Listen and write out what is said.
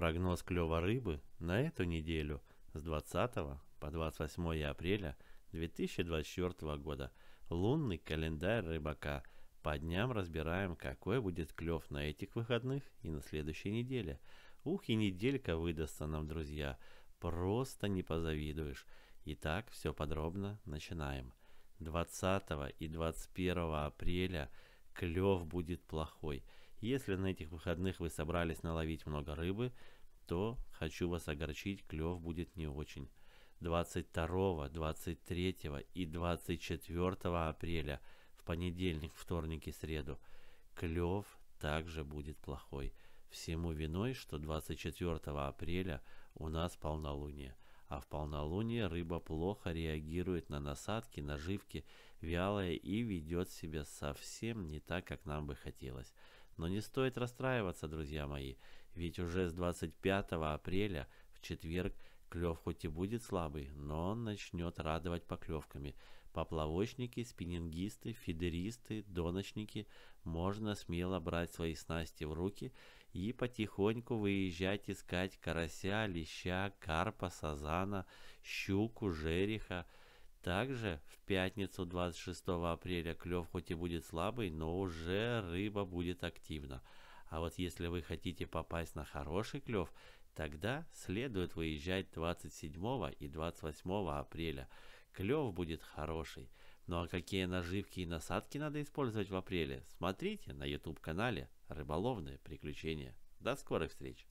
Прогноз клева рыбы на эту неделю с 20 по 28 апреля 2024 года. Лунный календарь рыбака. По дням разбираем, какой будет клев на этих выходных и на следующей неделе. Ух, и неделька выдастся нам, друзья. Просто не позавидуешь. Итак, все подробно начинаем. 20 и 21 апреля клев будет плохой. Если на этих выходных вы собрались наловить много рыбы, то, хочу вас огорчить, клев будет не очень. 22, 23 и 24 апреля, в понедельник, вторник и среду, клев также будет плохой. Всему виной, что 24 апреля у нас полнолуние, а в полнолуние рыба плохо реагирует на насадки, наживки, вялая и ведет себя совсем не так, как нам бы хотелось. Но не стоит расстраиваться, друзья мои, ведь уже с 25 апреля в четверг клев хоть и будет слабый, но он начнет радовать поклевками. Поплавочники, спиннингисты, фидеристы, доночники можно смело брать свои снасти в руки и потихоньку выезжать искать карася, леща, карпа, сазана, щуку, жереха, также в пятницу 26 апреля клев хоть и будет слабый, но уже рыба будет активна. А вот если вы хотите попасть на хороший клев, тогда следует выезжать 27 и 28 апреля. Клев будет хороший. Ну а какие наживки и насадки надо использовать в апреле, смотрите на YouTube-канале «Рыболовные приключения». До скорых встреч!